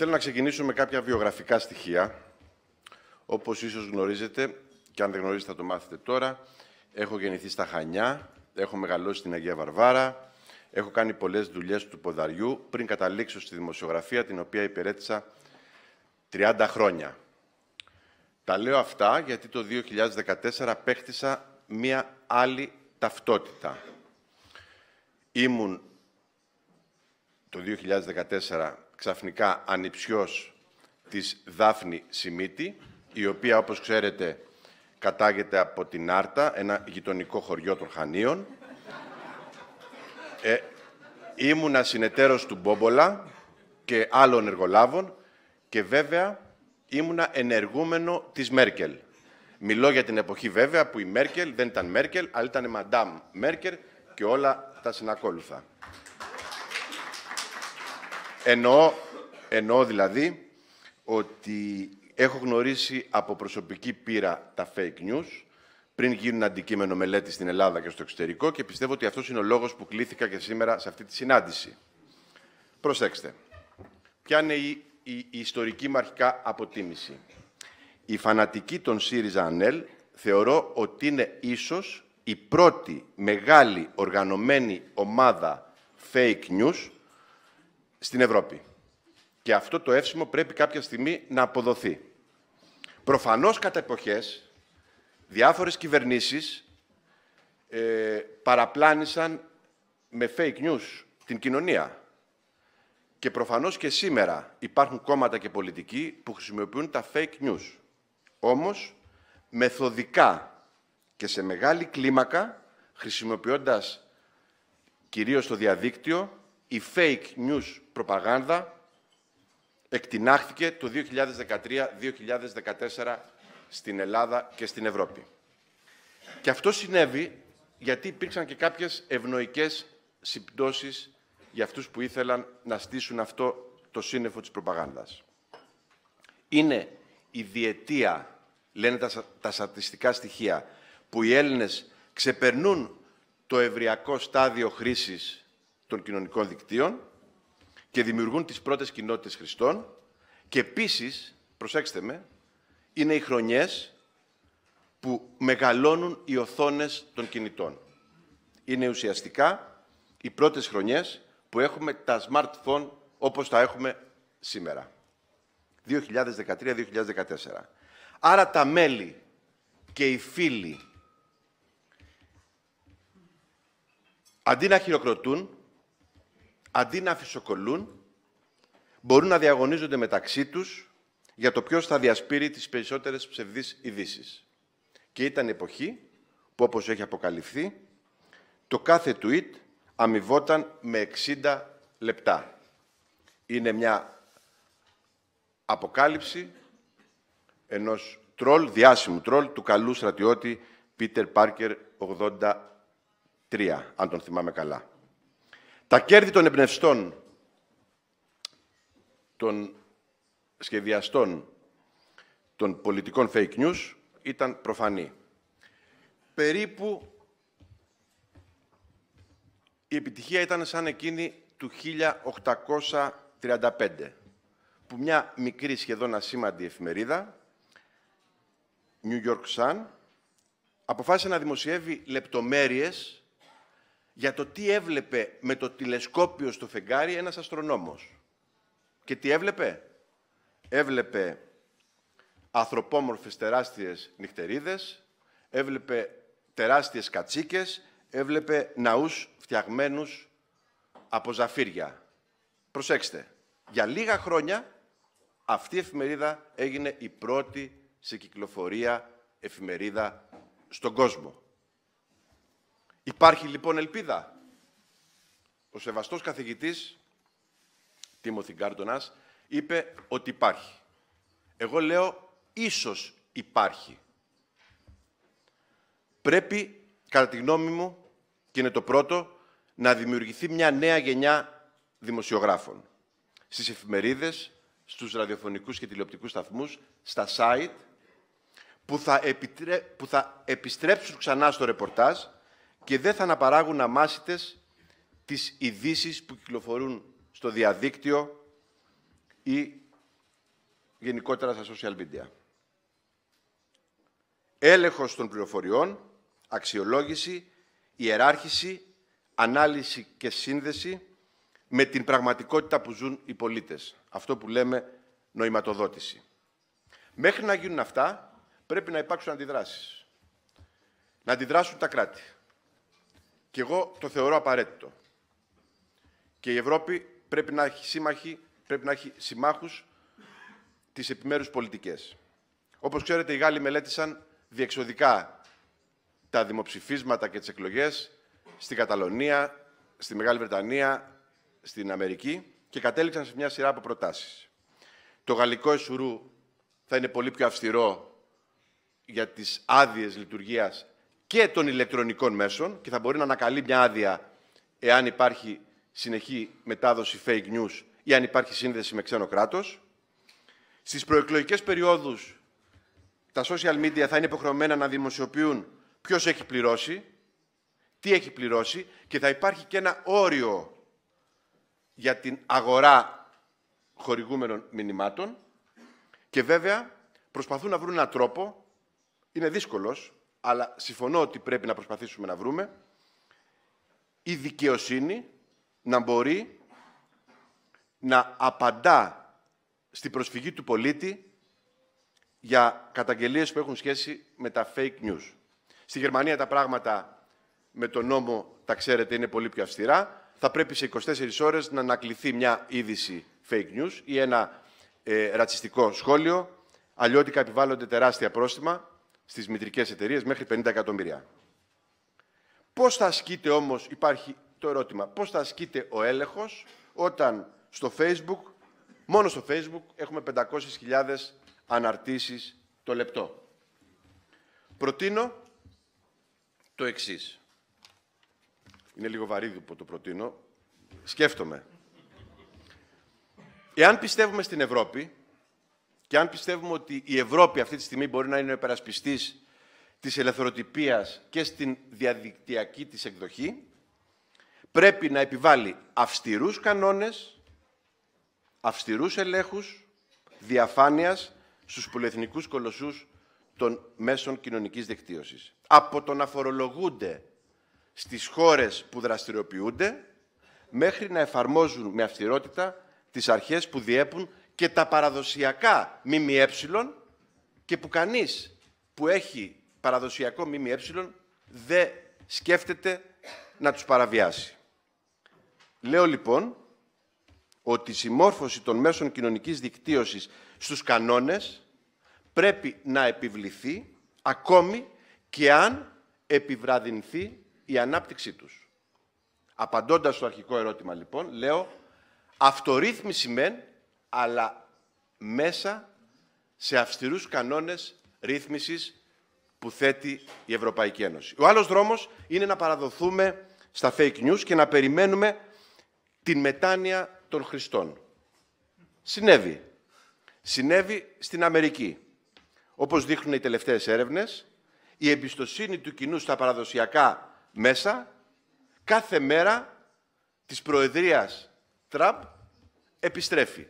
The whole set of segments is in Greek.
Θέλω να ξεκινήσω με κάποια βιογραφικά στοιχεία. Όπως ίσως γνωρίζετε, και αν δεν γνωρίζετε θα το μάθετε τώρα, έχω γεννηθεί στα Χανιά, έχω μεγαλώσει στην Αγία Βαρβάρα, έχω κάνει πολλές δουλειές του ποδαριού πριν καταλήξω στη δημοσιογραφία, την οποία υπηρέτησα 30 χρόνια. Τα λέω αυτά γιατί το 2014 απέκτησα μία άλλη ταυτότητα. Ήμουν το 2014 ξαφνικά ανιψιός της Δάφνη Σιμίτη, η οποία, όπως ξέρετε, κατάγεται από την Άρτα, ένα γειτονικό χωριό των Χανίων. Ε, ήμουνα συνεταίρος του Μπόμπολα και άλλων εργολάβων και βέβαια ήμουνα ενεργούμενο της Μέρκελ. Μιλώ για την εποχή βέβαια που η Μέρκελ δεν ήταν Μέρκελ, αλλά ήταν μαντάμ Μέρκελ και όλα τα συνακόλουθα εννοώ, εννοώ δηλαδή ότι έχω γνωρίσει από προσωπική πείρα τα fake news πριν γίνουν αντικείμενο μελέτη στην Ελλάδα και στο εξωτερικό και πιστεύω ότι αυτός είναι ο λόγος που κλήθηκα και σήμερα σε αυτή τη συνάντηση. Προσέξτε, ποια είναι η, η, η ιστορική μου αρχικά αποτίμηση. Η φανατική των ΣΥΡΙΖΑ ΑΝΕΛ θεωρώ ότι είναι ίσως η πρώτη μεγάλη οργανωμένη ομάδα fake news στην Ευρώπη. Και αυτό το εύσημο πρέπει κάποια στιγμή να αποδοθεί. Προφανώς κατά εποχές, διάφορες κυβερνήσεις ε, παραπλάνησαν με fake news την κοινωνία. Και προφανώς και σήμερα υπάρχουν κόμματα και πολιτικοί που χρησιμοποιούν τα fake news. Όμως, μεθοδικά και σε μεγάλη κλίμακα, χρησιμοποιώντας κυρίως το διαδίκτυο, η fake news προπαγάνδα εκτινάχθηκε το 2013-2014 στην Ελλάδα και στην Ευρώπη. Και αυτό συνέβη γιατί υπήρξαν και κάποιες ευνοϊκές συμπτώσεις για αυτούς που ήθελαν να στήσουν αυτό το σύννεφο της προπαγάνδας. Είναι η διετία, λένε τα, τα στατιστικά στοιχεία, που οι Έλληνες ξεπερνούν το ευριακό στάδιο χρήσης των κοινωνικών δικτύων και δημιουργούν τις πρώτες κοινότητες Χριστών και επίσης, προσέξτε με, είναι οι χρονιές που μεγαλώνουν οι οθόνες των κινητών. Είναι ουσιαστικά οι πρώτες χρονιές που έχουμε τα smartphone όπως τα έχουμε σήμερα. 2013-2014. Άρα τα μέλη και οι φίλοι αντί να χειροκροτούν αντί να φυσοκολούν, μπορούν να διαγωνίζονται μεταξύ τους για το ποιος θα διασπείρει τις περισσότερες ψευδείς ειδήσεις. Και ήταν η εποχή που, όπως έχει αποκαλυφθεί, το κάθε tweet αμοιβόταν με 60 λεπτά. Είναι μια αποκάλυψη ενός τρόλ, διάσημου τρόλ, του καλού στρατιώτη Πίτερ Πάρκερ 83, αν τον θυμάμαι καλά. Τα κέρδη των εμπνευστών, των σχεδιαστών των πολιτικών fake news ήταν προφανή. Περίπου η επιτυχία ήταν σαν εκείνη του 1835, που μια μικρή σχεδόν ασήμαντη εφημερίδα, New York Sun, αποφάσισε να δημοσιεύει λεπτομέρειες για το τι έβλεπε με το τηλεσκόπιο στο φεγγάρι ένας αστρονόμος. Και τι έβλεπε. Έβλεπε ανθρωπόμορφες τεράστιες νυχτερίδες, έβλεπε τεράστιες κατσίκες, έβλεπε ναούς φτιαγμένους από ζαφύρια. Προσέξτε, για λίγα χρόνια αυτή η εφημερίδα έγινε η πρώτη σε κυκλοφορία εφημερίδα στον κόσμο. Υπάρχει λοιπόν ελπίδα. Ο σεβαστός καθηγητής, Τίμωθη Κάρτονας είπε ότι υπάρχει. Εγώ λέω ίσως υπάρχει. Πρέπει, κατά τη γνώμη μου, και είναι το πρώτο, να δημιουργηθεί μια νέα γενιά δημοσιογράφων. Στις εφημερίδες, στους ραδιοφωνικούς και τηλεοπτικούς σταθμούς, στα site, που θα, επιτρέ... που θα επιστρέψουν ξανά στο ρεπορτάζ και δεν θα αναπαράγουν αμάσιτες τις ειδήσεις που κυκλοφορούν στο διαδίκτυο ή γενικότερα στα social media. Έλεγχος των πληροφοριών, αξιολόγηση, ιεράρχηση, ανάλυση και σύνδεση με την πραγματικότητα που ζουν οι πολίτες. Αυτό που λέμε νοηματοδότηση. Μέχρι να γίνουν αυτά, πρέπει να υπάρξουν αντιδράσεις. Να αντιδράσουν τα κράτη. Και εγώ το θεωρώ απαραίτητο. Και η Ευρώπη πρέπει να έχει σύμμαχοι, πρέπει να έχει συμμάχους τις επιμέρους πολιτικές. Όπως ξέρετε, οι Γάλλοι μελέτησαν διεξοδικά τα δημοψηφίσματα και τις εκλογές στην Καταλωνία, στη Μεγάλη Βρετανία, στην Αμερική και κατέληξαν σε μια σειρά από προτάσεις. Το γαλλικό εσουρού θα είναι πολύ πιο αυστηρό για τις άδειες λειτουργίας και των ηλεκτρονικών μέσων και θα μπορεί να ανακαλεί μια άδεια εάν υπάρχει συνεχή μετάδοση fake news ή αν υπάρχει σύνδεση με ξένο κράτος. Στις προεκλογικές περιόδους τα social media θα είναι υποχρεωμένα να δημοσιοποιούν ποιος έχει πληρώσει, τι έχει πληρώσει και θα υπάρχει και ένα όριο για την αγορά χορηγούμενων μηνυμάτων και βέβαια προσπαθούν να βρουν έναν τρόπο, είναι δύσκολος, αλλά συμφωνώ ότι πρέπει να προσπαθήσουμε να βρούμε, η δικαιοσύνη να μπορεί να απαντά στη προσφυγή του πολίτη για καταγγελίες που έχουν σχέση με τα fake news. Στη Γερμανία τα πράγματα με τον νόμο, τα ξέρετε, είναι πολύ πιο αυστηρά. Θα πρέπει σε 24 ώρες να ανακληθεί μια είδηση fake news ή ένα ε, ρατσιστικό σχόλιο. Αλλιώτικα επιβάλλονται τεράστια πρόστιμα στις μητρικές εταιρείες μέχρι 50 εκατομμύρια. Πώς θα ασκείται όμως, υπάρχει το ερώτημα, πώς θα ασκείται ο έλεγχος όταν στο Facebook, μόνο στο Facebook, έχουμε 500.000 αναρτήσεις το λεπτό. Προτείνω το εξής. Είναι λίγο βαρύδι που το προτείνω. Σκέφτομαι. Εάν πιστεύουμε στην Ευρώπη, και αν πιστεύουμε ότι η Ευρώπη αυτή τη στιγμή μπορεί να είναι ο υπερασπιστής της ελευθεροτυπίας και στην διαδικτυακή της εκδοχή, πρέπει να επιβάλλει αυστηρούς κανόνες, αυστηρούς ελέγχους, διαφάνειας στους πολυεθνικούς κολοσσούς των μέσων κοινωνικής δικτύωσης. Από το να φορολογούνται στις χώρες που δραστηριοποιούνται, μέχρι να εφαρμόζουν με αυστηρότητα τις αρχές που διέπουν και τα παραδοσιακά ΜΜΕ και που κανείς που έχει παραδοσιακό ΜΜΕ δεν σκέφτεται να τους παραβιάσει. Λέω λοιπόν ότι η συμμόρφωση των μέσων κοινωνικής δικτύωσης στους κανόνες πρέπει να επιβληθεί ακόμη και αν επιβραδυνθεί η ανάπτυξή τους. Απαντώντας στο αρχικό ερώτημα λοιπόν, λέω αυτορύθμιση μεν αλλά μέσα σε αυστηρούς κανόνες ρύθμισης που θέτει η Ευρωπαϊκή Ένωση. Ο άλλος δρόμος είναι να παραδοθούμε στα fake news και να περιμένουμε την μετάνοια των Χριστών. Συνέβη. Συνέβη στην Αμερική. Όπως δείχνουν οι τελευταίες έρευνες, η εμπιστοσύνη του κοινού στα παραδοσιακά μέσα κάθε μέρα της Προεδρίας Τραμπ επιστρέφει.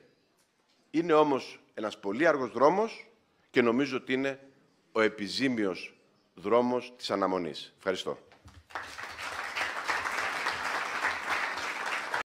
Είναι όμως ένας πολύ αργός δρόμος και νομίζω ότι είναι ο επιζήμιος δρόμος της αναμονής. Ευχαριστώ.